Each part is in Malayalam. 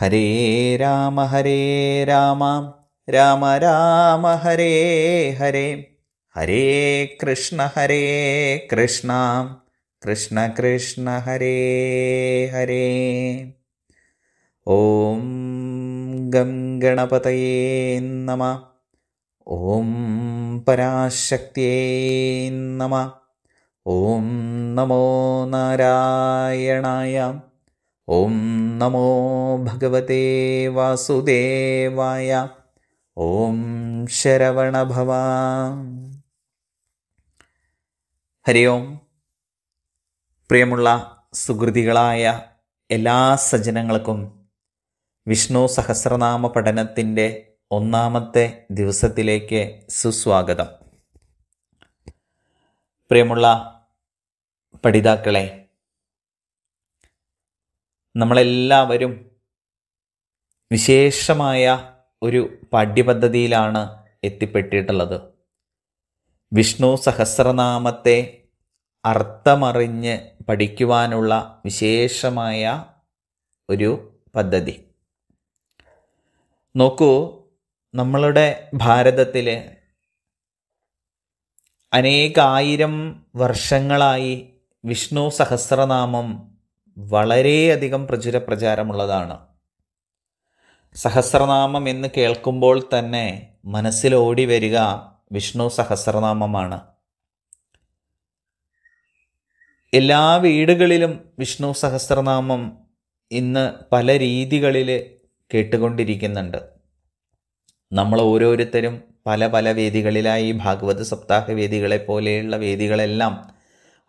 हरे राम हरे राम राम राम हरे हरे हरे कृष्ण हरे कृष्ण कृष्ण कृष्ण हरे हरे ॐ गणपतये नमः ॐ पराशक्त्यै नमः ॐ नमो नारायणाय ഓം നമോ भगवते വാസുദേവായ ഓം ശരവണഭവ ഹരി ഓം പ്രിയമുള്ള സുഹൃതികളായ എല്ലാ സജ്ജനങ്ങൾക്കും വിഷ്ണു സഹസ്രനാമ പഠനത്തിൻ്റെ ഒന്നാമത്തെ ദിവസത്തിലേക്ക് സുസ്വാഗതം പ്രിയമുള്ള പഠിതാക്കളെ നമ്മളെല്ലാവരും വിശേഷമായ ഒരു പാഠ്യപദ്ധതിയിലാണ് എത്തിപ്പെട്ടിട്ടുള്ളത് വിഷ്ണു സഹസ്രനാമത്തെ അർത്ഥമറിഞ്ഞ് പഠിക്കുവാനുള്ള വിശേഷമായ ഒരു പദ്ധതി നോക്കൂ നമ്മളുടെ ഭാരതത്തിൽ അനേകായിരം വർഷങ്ങളായി വിഷ്ണു സഹസ്രനാമം വളരെയധികം പ്രചുര പ്രചാരമുള്ളതാണ് സഹസ്രനാമം എന്ന് കേൾക്കുമ്പോൾ തന്നെ മനസ്സിൽ വരിക വിഷ്ണു സഹസ്രനാമമാണ് എല്ലാ വീടുകളിലും വിഷ്ണു സഹസ്രനാമം ഇന്ന് പല രീതികളിൽ കേട്ടുകൊണ്ടിരിക്കുന്നുണ്ട് നമ്മൾ ഓരോരുത്തരും പല പല വേദികളിലായി ഭാഗവത സപ്താഹ വേദികളെ പോലെയുള്ള വേദികളെല്ലാം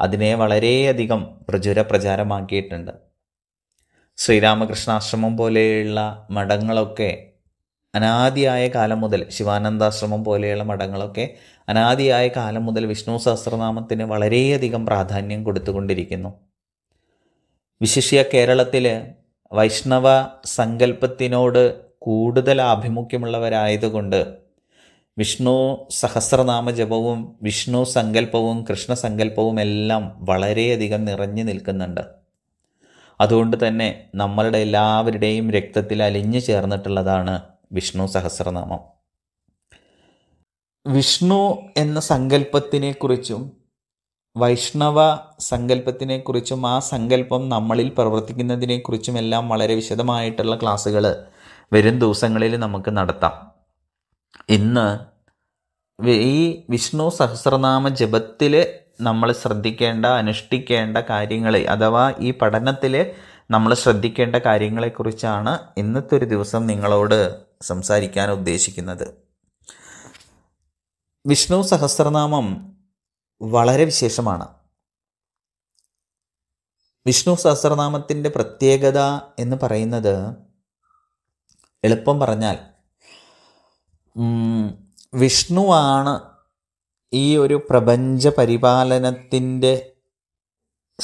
അതിനെ വളരെയധികം പ്രചുര പ്രചാരമാക്കിയിട്ടുണ്ട് ശ്രീരാമകൃഷ്ണാശ്രമം പോലെയുള്ള മഠങ്ങളൊക്കെ അനാദിയായ കാലം മുതൽ ശിവാനന്ദാശ്രമം പോലെയുള്ള മഠങ്ങളൊക്കെ അനാദിയായ കാലം മുതൽ വിഷ്ണു സഹസ്രനാമത്തിന് വളരെയധികം പ്രാധാന്യം കൊടുത്തുകൊണ്ടിരിക്കുന്നു വിശിഷ്യ കേരളത്തിൽ വൈഷ്ണവ സങ്കല്പത്തിനോട് കൂടുതൽ ആഭിമുഖ്യമുള്ളവരായതുകൊണ്ട് വിഷ്ണു സഹസ്രനാമ ജപവും വിഷ്ണു സങ്കല്പവും കൃഷ്ണ എല്ലാം വളരെയധികം നിറഞ്ഞു നിൽക്കുന്നുണ്ട് അതുകൊണ്ട് തന്നെ നമ്മളുടെ എല്ലാവരുടെയും രക്തത്തിൽ അലിഞ്ഞു ചേർന്നിട്ടുള്ളതാണ് വിഷ്ണു സഹസ്രനാമം വിഷ്ണു എന്ന സങ്കല്പത്തിനെക്കുറിച്ചും വൈഷ്ണവ സങ്കല്പത്തിനെക്കുറിച്ചും ആ സങ്കല്പം നമ്മളിൽ പ്രവർത്തിക്കുന്നതിനെക്കുറിച്ചും എല്ലാം വളരെ വിശദമായിട്ടുള്ള ക്ലാസ്സുകൾ വരും ദിവസങ്ങളിൽ നമുക്ക് നടത്താം ഇന്ന് ഈ വിഷ്ണു സഹസ്രനാമ ജപത്തിൽ നമ്മൾ ശ്രദ്ധിക്കേണ്ട അനുഷ്ഠിക്കേണ്ട കാര്യങ്ങളെ അഥവാ ഈ പഠനത്തിൽ നമ്മൾ ശ്രദ്ധിക്കേണ്ട കാര്യങ്ങളെക്കുറിച്ചാണ് ഇന്നത്തെ ഒരു ദിവസം നിങ്ങളോട് സംസാരിക്കാൻ ഉദ്ദേശിക്കുന്നത് വിഷ്ണു സഹസ്രനാമം വളരെ വിശേഷമാണ് വിഷ്ണു സഹസ്രനാമത്തിൻ്റെ പ്രത്യേകത എന്ന് പറയുന്നത് എളുപ്പം പറഞ്ഞാൽ വിഷ്ണുവാണ് ഈ ഒരു പ്രപഞ്ച പരിപാലനത്തിൻ്റെ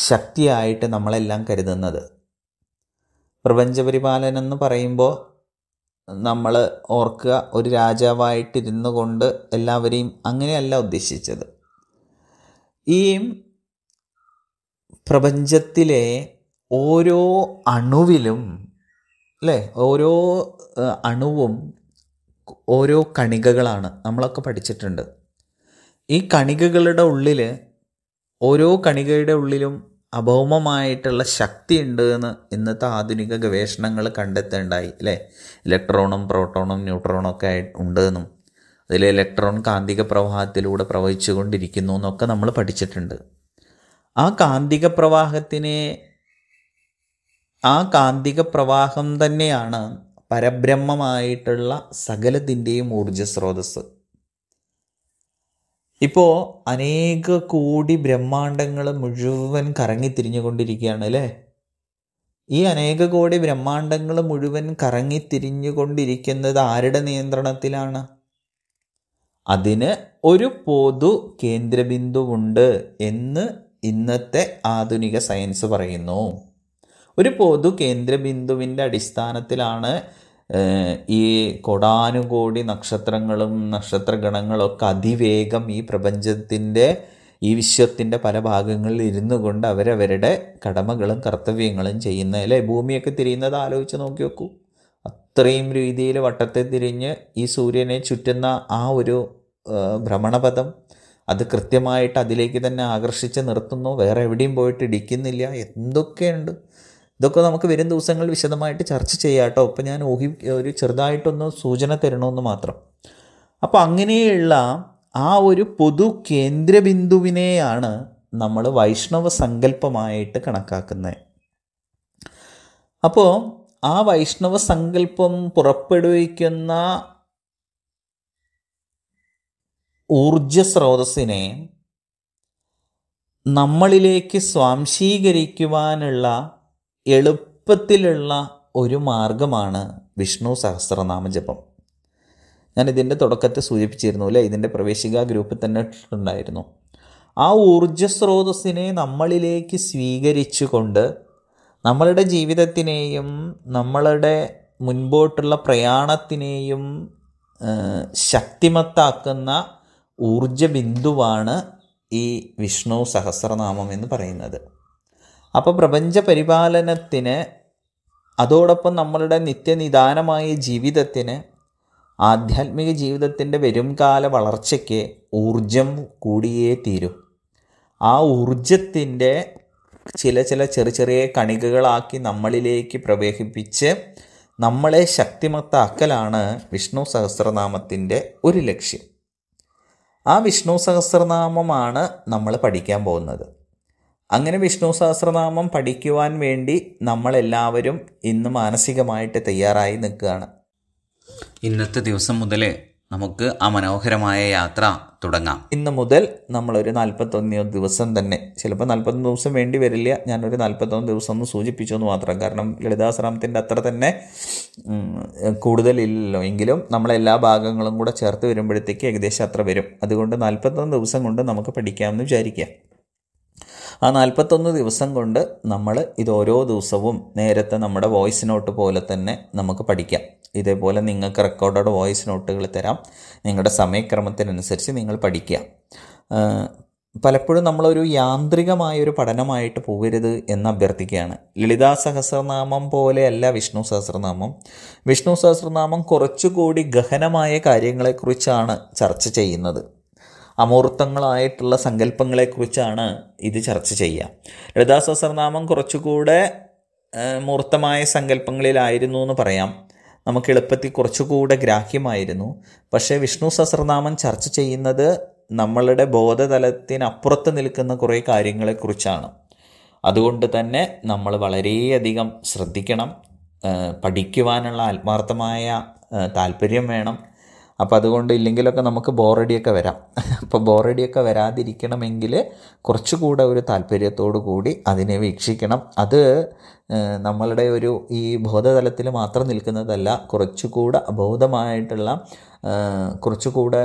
ശക്തിയായിട്ട് നമ്മളെല്ലാം കരുതുന്നത് പ്രപഞ്ച പരിപാലനം എന്ന് പറയുമ്പോൾ നമ്മൾ ഓർക്കുക ഒരു രാജാവായിട്ടിരുന്നു കൊണ്ട് എല്ലാവരെയും അങ്ങനെയല്ല ഉദ്ദേശിച്ചത് ഈ പ്രപഞ്ചത്തിലെ ഓരോ അണുവിലും അല്ലേ ഓരോ അണുവും ഓരോ കണികകളാണ് നമ്മളൊക്കെ പഠിച്ചിട്ടുണ്ട് ഈ കണികകളുടെ ഉള്ളിൽ ഓരോ കണികയുടെ ഉള്ളിലും അഭൗമമായിട്ടുള്ള ശക്തിയുണ്ട് എന്ന് ഇന്നത്തെ ആധുനിക ഗവേഷണങ്ങൾ കണ്ടെത്തേണ്ടായി അല്ലേ ഇലക്ട്രോണും പ്രോട്ടോണും ന്യൂട്രോണും ഒക്കെ ഉണ്ട് എന്നും അതിൽ ഇലക്ട്രോൺ കാന്തിക പ്രവാഹത്തിലൂടെ പ്രവഹിച്ചുകൊണ്ടിരിക്കുന്നു എന്നൊക്കെ നമ്മൾ പഠിച്ചിട്ടുണ്ട് ആ കാന്തിക പ്രവാഹത്തിനെ ആ കാന്തിക പ്രവാഹം തന്നെയാണ് പരബ്രഹ്മമായിട്ടുള്ള സകലത്തിൻ്റെയും ഊർജ്ജസ്രോതസ് ഇപ്പോൾ അനേക കോടി ബ്രഹ്മാണ്ടങ്ങൾ മുഴുവൻ കറങ്ങി തിരിഞ്ഞുകൊണ്ടിരിക്കുകയാണ് അല്ലേ ഈ അനേക കോടി ബ്രഹ്മാണ്ടങ്ങൾ മുഴുവൻ കറങ്ങി തിരിഞ്ഞുകൊണ്ടിരിക്കുന്നത് ആരുടെ നിയന്ത്രണത്തിലാണ് അതിന് ഒരു പൊതു കേന്ദ്രബിന്ദുവുണ്ട് എന്ന് ഇന്നത്തെ ആധുനിക സയൻസ് പറയുന്നു ഒരു പൊതു കേന്ദ്രബിന്ദുവിൻ്റെ അടിസ്ഥാനത്തിലാണ് ഈ കോടാനുകോടി നക്ഷത്രങ്ങളും നക്ഷത്രഗണങ്ങളൊക്കെ അതിവേഗം ഈ പ്രപഞ്ചത്തിൻ്റെ ഈ വിശ്വത്തിൻ്റെ പല ഭാഗങ്ങളിൽ ഇരുന്നു കൊണ്ട് അവരവരുടെ കടമകളും കർത്തവ്യങ്ങളും ചെയ്യുന്നതിലെ ഭൂമിയൊക്കെ തിരിയുന്നത് ആലോചിച്ച് നോക്കി വെക്കൂ അത്രയും രീതിയിൽ വട്ടത്തെ തിരിഞ്ഞ് ഈ സൂര്യനെ ചുറ്റുന്ന ആ ഒരു ഭ്രമണപഥം അത് കൃത്യമായിട്ട് അതിലേക്ക് തന്നെ ആകർഷിച്ച് നിർത്തുന്നു വേറെ എവിടെയും പോയിട്ട് ഇടിക്കുന്നില്ല എന്തൊക്കെയുണ്ട് ഇതൊക്കെ നമുക്ക് വരും ദിവസങ്ങളിൽ വിശദമായിട്ട് ചർച്ച ചെയ്യാം കേട്ടോ ഇപ്പം ഞാൻ ഊഹി ഒരു ചെറുതായിട്ടൊന്ന് സൂചന തരണമെന്ന് മാത്രം അപ്പോൾ അങ്ങനെയുള്ള ആ ഒരു പൊതു കേന്ദ്രബിന്ദുവിനെയാണ് നമ്മൾ വൈഷ്ണവ സങ്കല്പമായിട്ട് കണക്കാക്കുന്നത് അപ്പോൾ ആ വൈഷ്ണവ സങ്കല്പം പുറപ്പെടുവിക്കുന്ന ഊർജസ്രോതസ്സിനെ സ്രോതസ്സിനെ നമ്മളിലേക്ക് സ്വാംശീകരിക്കുവാനുള്ള എളുപ്പത്തിലുള്ള ഒരു മാർഗമാണ് വിഷ്ണു സഹസ്രനാമ ജപം ഞാൻ ഇതിൻ്റെ തുടക്കത്തെ സൂചിപ്പിച്ചിരുന്നു അല്ലേ ഇതിൻ്റെ പ്രവേശിക ഗ്രൂപ്പിൽ തന്നെ ഉണ്ടായിരുന്നു ആ ഊർജസ്രോതസ്സിനെ നമ്മളിലേക്ക് സ്വീകരിച്ചുകൊണ്ട് നമ്മളുടെ ജീവിതത്തിനെയും നമ്മളുടെ മുൻപോട്ടുള്ള പ്രയാണത്തിനെയും ശക്തിമത്താക്കുന്ന ഊർജ ബിന്ദുവാണ് ഈ വിഷ്ണു സഹസ്രനാമം എന്ന് പറയുന്നത് അപ്പോൾ പ്രപഞ്ച പരിപാലനത്തിന് അതോടൊപ്പം നമ്മളുടെ നിത്യനിദാനമായ ജീവിതത്തിന് ആധ്യാത്മിക ജീവിതത്തിൻ്റെ വരുംകാല വളർച്ചയ്ക്ക് ഊർജം കൂടിയേ തീരൂ ആ ഊർജത്തിൻ്റെ ചില ചില ചെറിയ ചെറിയ കണികകളാക്കി നമ്മളിലേക്ക് പ്രവേശിപ്പിച്ച് നമ്മളെ ശക്തിമത്താക്കലാണ് വിഷ്ണു സഹസ്രനാമത്തിൻ്റെ ഒരു ലക്ഷ്യം ആ വിഷ്ണു സഹസ്രനാമമാണ് നമ്മൾ പഠിക്കാൻ പോകുന്നത് അങ്ങനെ വിഷ്ണു സഹസ്രനാമം പഠിക്കുവാൻ വേണ്ടി നമ്മളെല്ലാവരും ഇന്ന് മാനസികമായിട്ട് തയ്യാറായി നിൽക്കുകയാണ് ഇന്നത്തെ ദിവസം മുതലേ നമുക്ക് ആ മനോഹരമായ യാത്ര തുടങ്ങാം ഇന്ന് മുതൽ നമ്മളൊരു നാൽപ്പത്തൊന്നോ ദിവസം തന്നെ ചിലപ്പോൾ നാൽപ്പത്തൊന്ന് ദിവസം വേണ്ടി വരില്ല ഞാനൊരു നാൽപ്പത്തൊന്ന് ദിവസം ഒന്ന് സൂചിപ്പിച്ചു എന്ന് മാത്രം കാരണം ലളിതാശ്രമത്തിൻ്റെ അത്ര തന്നെ കൂടുതലില്ലല്ലോ എങ്കിലും നമ്മളെല്ലാ ഭാഗങ്ങളും കൂടെ ചേർത്ത് വരുമ്പോഴത്തേക്ക് ഏകദേശം അത്ര വരും അതുകൊണ്ട് നാൽപ്പത്തൊന്ന് ദിവസം കൊണ്ട് നമുക്ക് പഠിക്കാമെന്ന് വിചാരിക്കാം ആ നാൽപ്പത്തൊന്ന് ദിവസം കൊണ്ട് നമ്മൾ ഇത് ഓരോ ദിവസവും നേരത്തെ നമ്മുടെ വോയിസ് നോട്ട് പോലെ തന്നെ നമുക്ക് പഠിക്കാം ഇതേപോലെ നിങ്ങൾക്ക് റെക്കോർഡഡ് വോയിസ് നോട്ടുകൾ തരാം നിങ്ങളുടെ സമയക്രമത്തിനനുസരിച്ച് നിങ്ങൾ പഠിക്കുക പലപ്പോഴും നമ്മളൊരു യാന്ത്രികമായൊരു പഠനമായിട്ട് പോകരുത് എന്ന് അഭ്യർത്ഥിക്കുകയാണ് ലളിതാ സഹസ്രനാമം പോലെയല്ല വിഷ്ണു സഹസ്രനാമം വിഷ്ണു സഹസ്രനാമം കുറച്ചുകൂടി ഗഹനമായ കാര്യങ്ങളെക്കുറിച്ചാണ് ചർച്ച ചെയ്യുന്നത് അമൂർത്തങ്ങളായിട്ടുള്ള സങ്കല്പങ്ങളെക്കുറിച്ചാണ് ഇത് ചർച്ച ചെയ്യുക ലളിതാ സഹസ്രനാമം കുറച്ചുകൂടെ മൂർത്തമായ സങ്കല്പങ്ങളിലായിരുന്നു എന്ന് പറയാം നമുക്ക് എളുപ്പത്തിൽ കുറച്ചുകൂടെ ഗ്രാഹ്യമായിരുന്നു പക്ഷേ വിഷ്ണു സഹസ്രനാമം ചർച്ച ചെയ്യുന്നത് നമ്മളുടെ ബോധതലത്തിനപ്പുറത്ത് നിൽക്കുന്ന കുറേ കാര്യങ്ങളെക്കുറിച്ചാണ് അതുകൊണ്ട് തന്നെ നമ്മൾ വളരെയധികം ശ്രദ്ധിക്കണം പഠിക്കുവാനുള്ള ആത്മാർത്ഥമായ താല്പര്യം വേണം അപ്പോൾ അതുകൊണ്ട് ഇല്ലെങ്കിലൊക്കെ നമുക്ക് ബോറടിയൊക്കെ വരാം അപ്പോൾ ബോറടിയൊക്കെ വരാതിരിക്കണമെങ്കിൽ കുറച്ചുകൂടെ ഒരു താല്പര്യത്തോടു കൂടി അതിനെ വീക്ഷിക്കണം അത് നമ്മളുടെ ഒരു ഈ ബോധതലത്തിൽ മാത്രം നിൽക്കുന്നതല്ല കുറച്ചുകൂടെ അബോധമായിട്ടുള്ള കുറച്ചുകൂടെ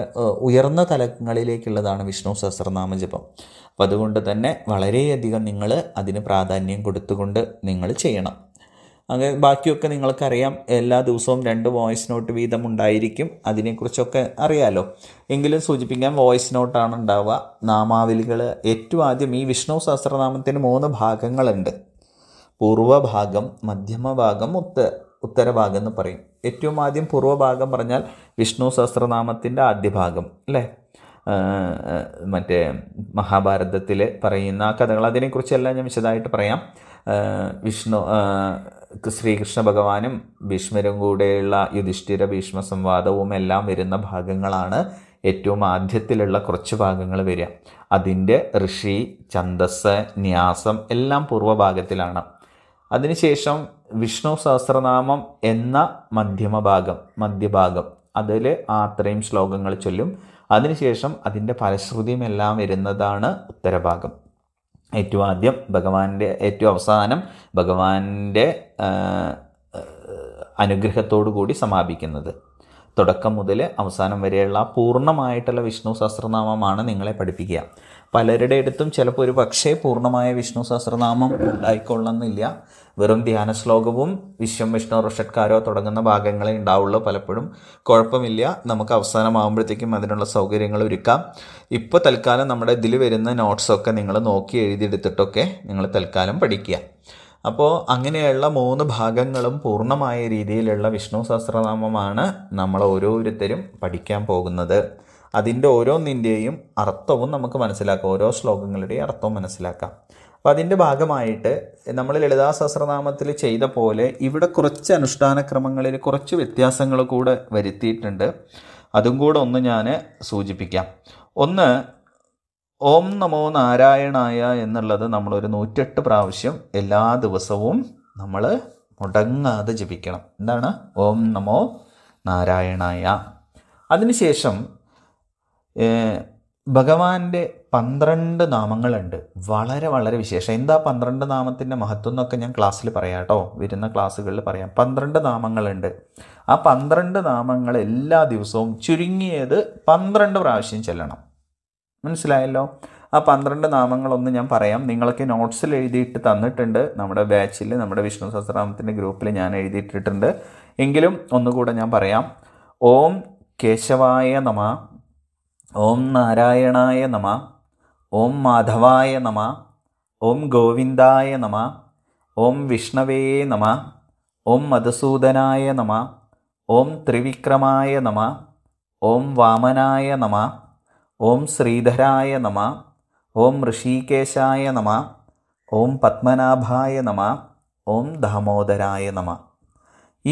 ഉയർന്ന തലങ്ങളിലേക്കുള്ളതാണ് വിഷ്ണു സഹസ്രനാമ ജപം അപ്പം അതുകൊണ്ട് തന്നെ വളരെയധികം നിങ്ങൾ അതിന് പ്രാധാന്യം കൊടുത്തുകൊണ്ട് നിങ്ങൾ ചെയ്യണം അങ്ങനെ ബാക്കിയൊക്കെ നിങ്ങൾക്കറിയാം എല്ലാ ദിവസവും രണ്ട് വോയിസ് നോട്ട് വീതം ഉണ്ടായിരിക്കും അതിനെക്കുറിച്ചൊക്കെ അറിയാലോ എങ്കിലും സൂചിപ്പിക്കാൻ വോയിസ് നോട്ടാണ് ഉണ്ടാവുക നാമാവലികൾ ഏറ്റവും ആദ്യം ഈ വിഷ്ണു സഹസ്രനാമത്തിന് മൂന്ന് ഭാഗങ്ങളുണ്ട് പൂർവഭാഗം മധ്യമഭാഗം ഉത്ത ഉത്തരഭാഗം എന്ന് പറയും ഏറ്റവും ആദ്യം പൂർവ്വഭാഗം പറഞ്ഞാൽ വിഷ്ണു സഹസ്രനാമത്തിൻ്റെ ആദ്യ ഭാഗം അല്ലേ മറ്റേ മഹാഭാരതത്തിൽ പറയുന്ന കഥകൾ അതിനെക്കുറിച്ചെല്ലാം ഞാൻ വിശദമായിട്ട് പറയാം വിഷ്ണു ശ്രീകൃഷ്ണ ഭഗവാനും ഭീഷ്മരും കൂടെയുള്ള യുധിഷ്ഠിര ഭീഷ്മ സംവാദവും എല്ലാം വരുന്ന ഭാഗങ്ങളാണ് ഏറ്റവും ആദ്യത്തിലുള്ള കുറച്ച് ഭാഗങ്ങൾ വരിക അതിൻ്റെ ഋഷി ഛന്തസ് ന്യാസം എല്ലാം പൂർവ്വഭാഗത്തിലാണ് അതിനുശേഷം വിഷ്ണു സഹസ്രനാമം എന്ന മധ്യമഭാഗം മധ്യഭാഗം അതിൽ ആ അത്രയും ശ്ലോകങ്ങൾ ചൊല്ലും അതിനുശേഷം അതിൻ്റെ ഫലശ്രുതിയും എല്ലാം വരുന്നതാണ് ഉത്തരഭാഗം ഏറ്റവും ആദ്യം ഭഗവാന്റെ ഏറ്റവും അവസാനം ഭഗവാന്റെ അനുഗ്രഹത്തോടു കൂടി സമാപിക്കുന്നത് തുടക്കം മുതൽ അവസാനം വരെയുള്ള പൂർണ്ണമായിട്ടുള്ള വിഷ്ണു സഹസ്രനാമമാണ് നിങ്ങളെ പഠിപ്പിക്കുക പലരുടെ അടുത്തും ചിലപ്പോൾ ഒരു പക്ഷേ പൂർണ്ണമായ വിഷ്ണു സഹസ്രനാമം ഉണ്ടായിക്കൊള്ളണമെന്നില്ല വെറും ധ്യാന ശ്ലോകവും വിശ്വം വിഷ്ണു ഋഷഡ്കാരോ തുടങ്ങുന്ന ഭാഗങ്ങളെ ഉണ്ടാവുള്ളൂ പലപ്പോഴും കുഴപ്പമില്ല നമുക്ക് അവസാനമാകുമ്പോഴത്തേക്കും അതിനുള്ള സൗകര്യങ്ങൾ ഒരുക്കാം ഇപ്പോൾ തൽക്കാലം നമ്മുടെ ഇതിൽ വരുന്ന നോട്ട്സൊക്കെ നിങ്ങൾ നോക്കി എഴുതിയെടുത്തിട്ടൊക്കെ നിങ്ങൾ തൽക്കാലം പഠിക്കുക അപ്പോൾ അങ്ങനെയുള്ള മൂന്ന് ഭാഗങ്ങളും പൂർണ്ണമായ രീതിയിലുള്ള വിഷ്ണു സഹസ്രനാമമാണ് നമ്മൾ ഓരോരുത്തരും പഠിക്കാൻ പോകുന്നത് അതിൻ്റെ ഓരോന്നിൻ്റെയും അർത്ഥവും നമുക്ക് മനസ്സിലാക്കാം ഓരോ ശ്ലോകങ്ങളുടെയും അർത്ഥവും മനസ്സിലാക്കാം അപ്പോൾ അതിൻ്റെ ഭാഗമായിട്ട് നമ്മൾ ലളിതാ സഹസ്രനാമത്തിൽ ചെയ്ത പോലെ ഇവിടെ കുറച്ച് അനുഷ്ഠാന ക്രമങ്ങളിൽ കുറച്ച് വ്യത്യാസങ്ങൾ കൂടെ വരുത്തിയിട്ടുണ്ട് അതും കൂടെ ഒന്ന് ഞാൻ സൂചിപ്പിക്കാം ഒന്ന് ഓം നമോ നാരായണായ എന്നുള്ളത് നമ്മളൊരു നൂറ്റെട്ട് പ്രാവശ്യം എല്ലാ ദിവസവും നമ്മൾ മുടങ്ങാതെ ജപിക്കണം എന്താണ് ഓം നമോ നാരായണായ അതിനുശേഷം ഭഗവാന്റെ പന്ത്രണ്ട് നാമങ്ങളുണ്ട് വളരെ വളരെ വിശേഷം എന്താ പന്ത്രണ്ട് നാമത്തിൻ്റെ മഹത്വം എന്നൊക്കെ ഞാൻ ക്ലാസ്സിൽ പറയാം കേട്ടോ വരുന്ന ക്ലാസ്സുകളിൽ പറയാം പന്ത്രണ്ട് നാമങ്ങളുണ്ട് ആ പന്ത്രണ്ട് നാമങ്ങൾ എല്ലാ ദിവസവും ചുരുങ്ങിയത് പന്ത്രണ്ട് പ്രാവശ്യം ചെല്ലണം മനസ്സിലായല്ലോ ആ പന്ത്രണ്ട് നാമങ്ങളൊന്ന് ഞാൻ പറയാം നിങ്ങളൊക്കെ നോട്ട്സിൽ എഴുതിയിട്ട് തന്നിട്ടുണ്ട് നമ്മുടെ ബാച്ചിൽ നമ്മുടെ വിഷ്ണു സഹസ്രനാമത്തിൻ്റെ ഗ്രൂപ്പിൽ ഞാൻ എഴുതിയിട്ടിട്ടുണ്ട് എങ്കിലും ഒന്നുകൂടെ ഞാൻ പറയാം ഓം കേശവായ നമ ഓം നാരായണായ നമ ഓം മാധവായ നമ ഓം ഗോവിന്ദായ നമ ഓം വിഷ്ണവേ നമ ഓം മധുസൂദനായ നമ ഓം ത്രിവിക്രമായ നമ ഓം വാമനായ നമ ഓം ശ്രീധരായ നമ ഓം ഋഷികേശായ നമ ഓം പത്മനാഭായ നമ ഓം ദാമോദരായ നമ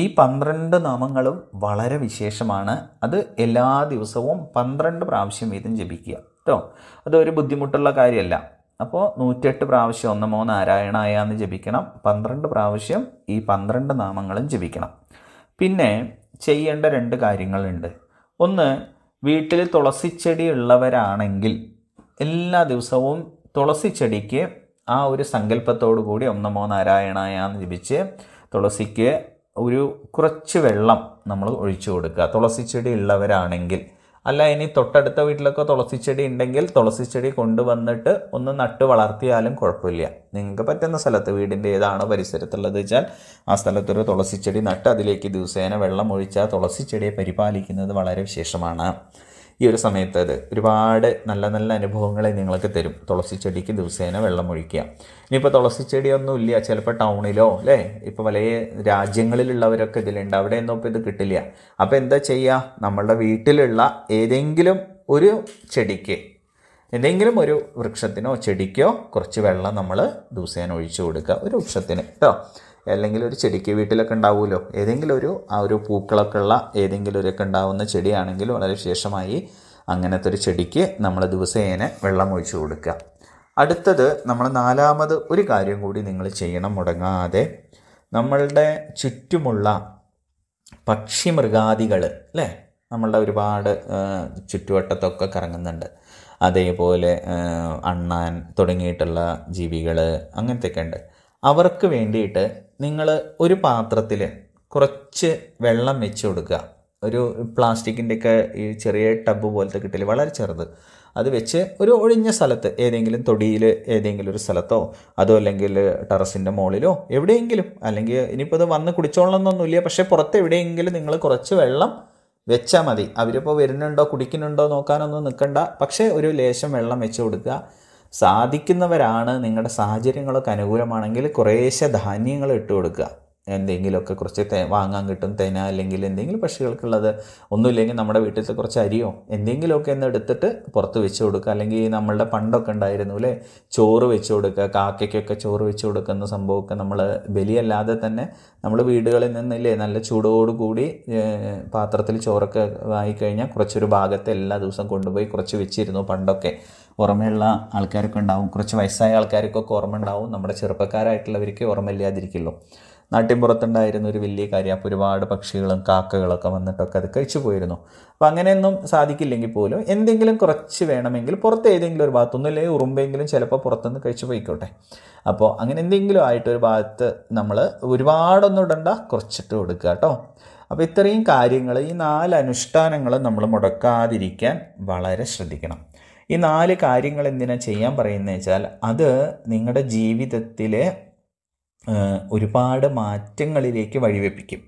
ഈ പന്ത്രണ്ട് നാമങ്ങളും വളരെ വിശേഷമാണ് അത് എല്ലാ ദിവസവും പന്ത്രണ്ട് പ്രാവശ്യം വീതം ജപിക്കുക കേട്ടോ അതൊരു ബുദ്ധിമുട്ടുള്ള കാര്യമല്ല അപ്പോൾ നൂറ്റെട്ട് പ്രാവശ്യം ഒന്നമോ നാരായണായ എന്ന് ജപിക്കണം പന്ത്രണ്ട് പ്രാവശ്യം ഈ പന്ത്രണ്ട് നാമങ്ങളും ജപിക്കണം പിന്നെ ചെയ്യേണ്ട രണ്ട് കാര്യങ്ങളുണ്ട് ഒന്ന് വീട്ടിൽ തുളസിച്ചെടി ഉള്ളവരാണെങ്കിൽ എല്ലാ ദിവസവും തുളസിച്ചെടിക്ക് ആ ഒരു സങ്കല്പത്തോടു കൂടി ഓം നമോ നാരായണായ ജപിച്ച് തുളസിക്ക് ഒരു കുറച്ച് വെള്ളം നമ്മൾ ഒഴിച്ചു കൊടുക്കുക തുളസിച്ചെടി ഉള്ളവരാണെങ്കിൽ അല്ല ഇനി തൊട്ടടുത്ത വീട്ടിലൊക്കെ തുളസി ചെടി ഉണ്ടെങ്കിൽ തുളസി ചെടി കൊണ്ടുവന്നിട്ട് ഒന്ന് നട്ട് വളർത്തിയാലും കുഴപ്പമില്ല നിങ്ങൾക്ക് പറ്റുന്ന സ്ഥലത്ത് വീടിൻ്റെ ഏതാണ് പരിസരത്തുള്ളത് വെച്ചാൽ ആ സ്ഥലത്തൊരു തുളസി ചെടി നട്ട് അതിലേക്ക് ദിവസേന വെള്ളം ഒഴിച്ചാൽ തുളസി ചെടിയെ പരിപാലിക്കുന്നത് വളരെ വിശേഷമാണ് ഈ ഒരു സമയത്ത് അത് ഒരുപാട് നല്ല നല്ല അനുഭവങ്ങളെ നിങ്ങൾക്ക് തരും തുളസി ചെടിക്ക് ദിവസേന വെള്ളം ഒഴിക്കുക ഇനിയിപ്പോൾ തുളസി ചെടിയൊന്നും ഇല്ല ചിലപ്പോൾ ടൗണിലോ അല്ലേ ഇപ്പോൾ പല രാജ്യങ്ങളിലുള്ളവരൊക്കെ ഇതിലുണ്ട് അവിടെ ഒന്നും ഇപ്പോൾ ഇത് കിട്ടില്ല അപ്പോൾ എന്താ ചെയ്യുക നമ്മളുടെ വീട്ടിലുള്ള ഏതെങ്കിലും ഒരു ചെടിക്ക് എന്തെങ്കിലും ഒരു വൃക്ഷത്തിനോ ചെടിക്കോ കുറച്ച് വെള്ളം നമ്മൾ ദിവസേന ഒഴിച്ചു കൊടുക്കുക ഒരു വൃക്ഷത്തിന് കേട്ടോ അല്ലെങ്കിൽ ഒരു ചെടിക്ക് വീട്ടിലൊക്കെ ഉണ്ടാവുമല്ലോ ഏതെങ്കിലും ഒരു ആ ഒരു പൂക്കളൊക്കെ ഉള്ള ഏതെങ്കിലും ഒരൊക്കെ ഉണ്ടാവുന്ന ചെടിയാണെങ്കിൽ വളരെ വിശേഷമായി അങ്ങനത്തെ ഒരു ചെടിക്ക് നമ്മൾ ദിവസേന വെള്ളം ഒഴിച്ചു കൊടുക്കുക അടുത്തത് നമ്മൾ നാലാമത് ഒരു കാര്യം കൂടി നിങ്ങൾ ചെയ്യണം മുടങ്ങാതെ നമ്മളുടെ ചുറ്റുമുള്ള പക്ഷി മൃഗാദികൾ അല്ലേ നമ്മളുടെ ഒരുപാട് ചുറ്റുവട്ടത്തൊക്കെ കറങ്ങുന്നുണ്ട് അതേപോലെ അണ്ണാൻ തുടങ്ങിയിട്ടുള്ള ജീവികൾ അങ്ങനത്തെയൊക്കെ ഉണ്ട് അവർക്ക് വേണ്ടിയിട്ട് നിങ്ങൾ ഒരു പാത്രത്തിൽ കുറച്ച് വെള്ളം വെച്ച് കൊടുക്കുക ഒരു പ്ലാസ്റ്റിക്കിൻ്റെയൊക്കെ ഈ ചെറിയ ടബ് പോലത്തെ കിട്ടില്ല വളരെ ചെറുത് അത് വെച്ച് ഒരു ഒഴിഞ്ഞ സ്ഥലത്ത് ഏതെങ്കിലും തൊടിയിൽ ഏതെങ്കിലും ഒരു സ്ഥലത്തോ അതോ അല്ലെങ്കിൽ ടെറസിൻ്റെ മുകളിലോ എവിടെയെങ്കിലും അല്ലെങ്കിൽ ഇനിയിപ്പോൾ അത് വന്ന് കുടിച്ചോളണമെന്നൊന്നുമില്ല പക്ഷേ പുറത്ത് എവിടെയെങ്കിലും നിങ്ങൾ കുറച്ച് വെള്ളം വെച്ചാൽ മതി അവരിപ്പോൾ വരുന്നുണ്ടോ കുടിക്കുന്നുണ്ടോ നോക്കാനൊന്നും നിൽക്കണ്ട പക്ഷേ ഒരു ലേശം വെള്ളം വെച്ച് കൊടുക്കുക സാധിക്കുന്നവരാണ് നിങ്ങളുടെ സാഹചര്യങ്ങളൊക്കെ അനുകൂലമാണെങ്കിൽ കുറേശ്ശെ ധാന്യങ്ങൾ ഇട്ട് കൊടുക്കുക എന്തെങ്കിലുമൊക്കെ കുറച്ച് തേ വാങ്ങാൻ കിട്ടും തേന അല്ലെങ്കിൽ എന്തെങ്കിലും പക്ഷികൾക്കുള്ളത് ഒന്നുമില്ലെങ്കിൽ നമ്മുടെ വീട്ടിലത്തെ കുറച്ച് അരിയോ എന്തെങ്കിലുമൊക്കെ ഒന്ന് എടുത്തിട്ട് പുറത്ത് വെച്ച് കൊടുക്കുക അല്ലെങ്കിൽ നമ്മളുടെ പണ്ടൊക്കെ ഉണ്ടായിരുന്നു അല്ലേ ചോറ് വെച്ച് കൊടുക്കുക കാക്കയ്ക്കൊക്കെ ചോറ് വെച്ച് കൊടുക്കുന്ന സംഭവമൊക്കെ നമ്മൾ ബലിയല്ലാതെ തന്നെ നമ്മൾ വീടുകളിൽ നിന്നില്ലേ നല്ല ചൂടോടുകൂടി പാത്രത്തിൽ ചോറൊക്കെ വാങ്ങിക്കഴിഞ്ഞാൽ കുറച്ചൊരു ഭാഗത്ത് എല്ലാ ദിവസവും കൊണ്ടുപോയി കുറച്ച് വെച്ചിരുന്നു പണ്ടൊക്കെ ഓർമ്മയുള്ള ആൾക്കാരൊക്കെ ഉണ്ടാവും കുറച്ച് വയസ്സായ ആൾക്കാർക്കൊക്കെ ഓർമ്മ ഉണ്ടാവും നമ്മുടെ ചെറുപ്പക്കാരായിട്ടുള്ളവർക്ക് ഓർമ്മയില്ലാതിരിക്കുമല്ലോ നാട്ടിൻ പുറത്തുണ്ടായിരുന്ന ഒരു വലിയ കാര്യം അപ്പോൾ ഒരുപാട് പക്ഷികളും കാക്കകളൊക്കെ വന്നിട്ടൊക്കെ അത് കഴിച്ചു പോയിരുന്നു അപ്പോൾ അങ്ങനെയൊന്നും സാധിക്കില്ലെങ്കിൽ പോലും എന്തെങ്കിലും കുറച്ച് വേണമെങ്കിൽ പുറത്ത് ഏതെങ്കിലും ഒരു ഭാഗത്തൊന്നും അല്ലെങ്കിൽ ഉറുമ്പെങ്കിലും ചിലപ്പോൾ പുറത്തുനിന്ന് കഴിച്ചു പോയിക്കോട്ടെ അപ്പോൾ അങ്ങനെ എന്തെങ്കിലും ആയിട്ട് ഒരു ഭാഗത്ത് നമ്മൾ ഒരുപാടൊന്നും ഇടണ്ട കുറച്ചിട്ട് കൊടുക്കുക കേട്ടോ അപ്പോൾ ഇത്രയും കാര്യങ്ങൾ ഈ നാല് അനുഷ്ഠാനങ്ങൾ നമ്മൾ മുടക്കാതിരിക്കാൻ വളരെ ശ്രദ്ധിക്കണം ഈ നാല് കാര്യങ്ങൾ എന്തിനാ ചെയ്യാൻ പറയുന്നത് വെച്ചാൽ അത് നിങ്ങളുടെ ജീവിതത്തിലെ ഒരുപാട് മാറ്റങ്ങളിലേക്ക് വഴിവെപ്പിക്കും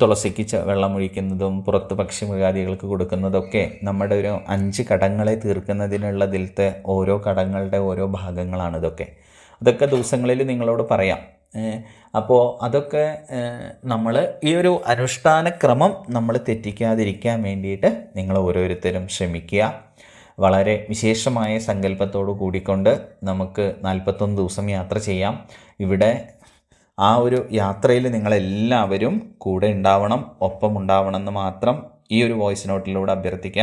തുളസിക്ക് വെള്ളം ഒഴിക്കുന്നതും പുറത്ത് പക്ഷിമൃഗാദികൾക്ക് കൊടുക്കുന്നതൊക്കെ നമ്മുടെ ഒരു അഞ്ച് കടങ്ങളെ തീർക്കുന്നതിനുള്ളതിലത്തെ ഓരോ കടങ്ങളുടെ ഓരോ ഭാഗങ്ങളാണ് ഇതൊക്കെ അതൊക്കെ ദിവസങ്ങളിൽ നിങ്ങളോട് പറയാം അപ്പോൾ അതൊക്കെ നമ്മൾ ഈ ഒരു അനുഷ്ഠാന ക്രമം നമ്മൾ തെറ്റിക്കാതിരിക്കാൻ വേണ്ടിയിട്ട് നിങ്ങൾ ഓരോരുത്തരും ശ്രമിക്കുക വളരെ വിശേഷമായ സങ്കല്പത്തോടു കൂടിക്കൊണ്ട് നമുക്ക് നാൽപ്പത്തൊന്ന് ദിവസം യാത്ര ചെയ്യാം ഇവിടെ ആ ഒരു യാത്രയിൽ നിങ്ങളെല്ലാവരും കൂടെ ഉണ്ടാവണം ഒപ്പം ഉണ്ടാവണം എന്ന് മാത്രം ഈ ഒരു വോയിസ് നോട്ടിലൂടെ അഭ്യർത്ഥിക്കാം